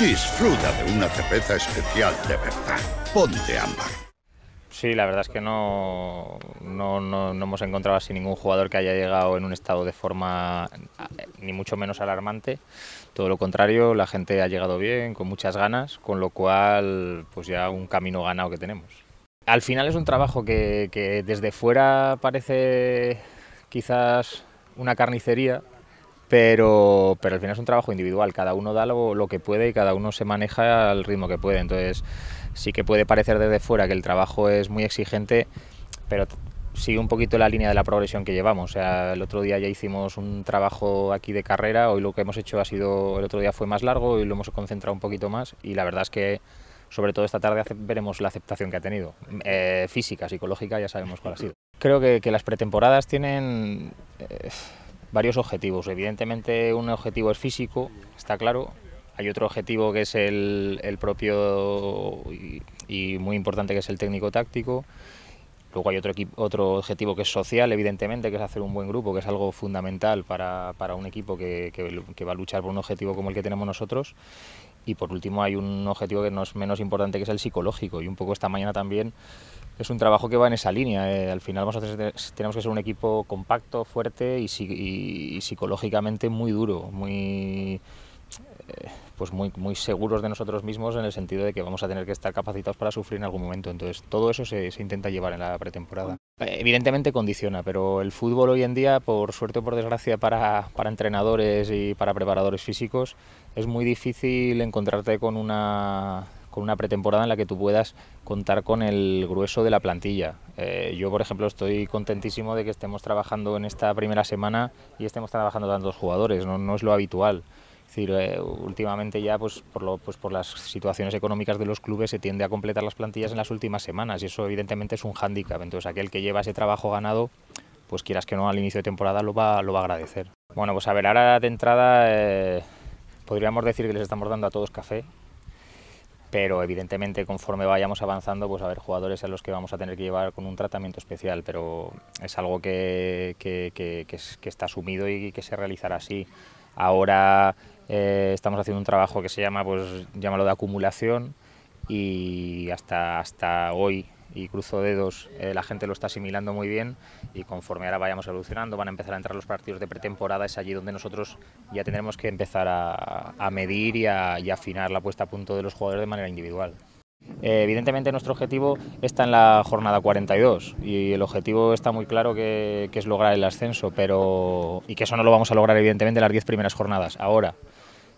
Disfruta de una cerveza especial de verdad. Ponte ámbar. Sí, la verdad es que no, no, hemos encontrado así ningún jugador que haya llegado en un estado de forma eh, ni mucho menos alarmante. Todo lo contrario, la gente ha llegado bien, con muchas ganas, con lo cual pues ya un camino ganado que tenemos. Al final es un trabajo que desde fuera parece quizás una carnicería, pero, pero al final es un trabajo individual, cada uno da lo, lo, que puede y cada uno se maneja al ritmo que puede. Entonces, sí que puede parecer desde fuera que el trabajo es muy exigente, pero sigue un poquito la línea de la progresión que llevamos. O sea, el otro día ya hicimos un trabajo aquí de carrera, hoy lo que hemos hecho ha sido, el otro día fue más largo y lo hemos concentrado un poquito más y la verdad es que sobre todo esta tarde veremos la aceptación que ha tenido, eh, física, psicológica, ya sabemos cuál ha sido. Creo que, las pretemporadas tienen... Eh, varios objetivos. Evidentemente un objetivo es físico, está claro. Hay otro objetivo que es el, propio y, muy importante que es el técnico táctico. Luego hay otro, otro objetivo que es social, evidentemente, que es hacer un buen grupo, que es algo fundamental para, para un equipo que, que va a luchar por un objetivo como el que tenemos nosotros. Y por último hay un objetivo que no es menos importante que es el psicológico y un poco esta mañana también es un trabajo que va en esa línea. Eh. al final vamos tenemos que ser un equipo compacto, fuerte y, psicológicamente muy duro, muy eh, pues muy, muy seguros de nosotros mismos en el sentido de que vamos a tener que estar capacitados para sufrir en algún momento. Entonces todo eso se intenta llevar en la pretemporada. Eh, evidentemente condiciona, pero el fútbol hoy en día, por suerte o por desgracia para, para, entrenadores y para preparadores físicos, es muy difícil encontrarte con una, con una pretemporada en la que tú puedas contar con el grueso de la plantilla. Eh, yo, por ejemplo, estoy contentísimo de que estemos trabajando en esta primera semana y estemos trabajando tantos jugadores, no es lo habitual. Es decir, eh, últimamente ya pues por, lo, pues por las situaciones económicas de los clubes se tiende a completar las plantillas en las últimas semanas y eso evidentemente es un hándicap. Entonces aquel que lleva ese trabajo ganado, pues quieras que no al inicio de temporada lo va, lo va a agradecer. Bueno, pues a ver, ahora de entrada eh, podríamos decir que les estamos dando a todos café, pero evidentemente conforme vayamos avanzando pues a ver, jugadores a los que vamos a tener que llevar con un tratamiento especial, pero es algo que, está asumido y que se realizará así. Ahora eh, estamos haciendo un trabajo que se llama, pues llámalo de acumulación y hasta, hasta hoy y cruzo dedos, eh, la gente lo está asimilando muy bien y conforme ahora vayamos evolucionando van a empezar a entrar los partidos de pretemporada, es allí donde nosotros ya tendremos que empezar a, medir y a, afinar la puesta a punto de los jugadores de manera individual. Eh, evidentemente nuestro objetivo está en la jornada 42 y el objetivo está muy claro que, es lograr el ascenso pero, y que eso no lo vamos a lograr evidentemente en las 10 primeras jornadas. Ahora,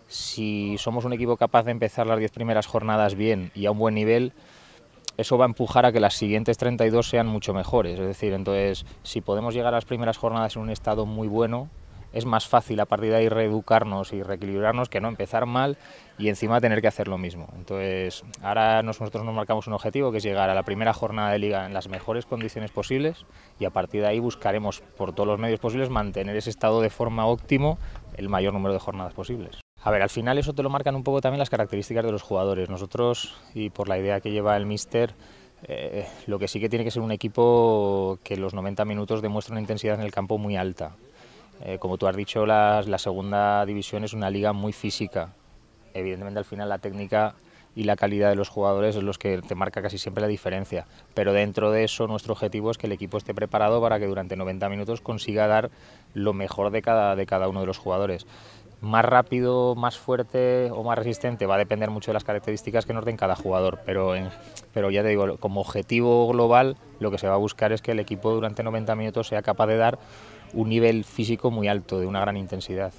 si somos un equipo capaz de empezar las 10 primeras jornadas bien y a un buen nivel, eso va a empujar a que las siguientes 32 sean mucho mejores. Es decir, entonces, si podemos llegar a las primeras jornadas en un estado muy bueno, es más fácil a partir de ahí reeducarnos y reequilibrarnos que no empezar mal y encima tener que hacer lo mismo. Entonces, ahora nosotros nos marcamos un objetivo que es llegar a la primera jornada de liga en las mejores condiciones posibles y a partir de ahí buscaremos por todos los medios posibles mantener ese estado de forma óptimo el mayor número de jornadas posibles. A ver, al final eso te lo marcan un poco también las características de los jugadores. Nosotros, y por la idea que lleva el míster, eh, lo que sí que tiene que ser un equipo que los 90 minutos demuestra una intensidad en el campo muy alta. Eh, como tú has dicho, la, la, segunda división es una liga muy física. Evidentemente al final la técnica y la calidad de los jugadores es los que te marca casi siempre la diferencia. Pero dentro de eso nuestro objetivo es que el equipo esté preparado para que durante 90 minutos consiga dar lo mejor de de cada uno de los jugadores más rápido, más fuerte o más resistente, va a depender mucho de las características que nos den cada jugador, pero, pero ya te digo, como objetivo global lo que se va a buscar es que el equipo durante 90 minutos sea capaz de dar un nivel físico muy alto, de una gran intensidad.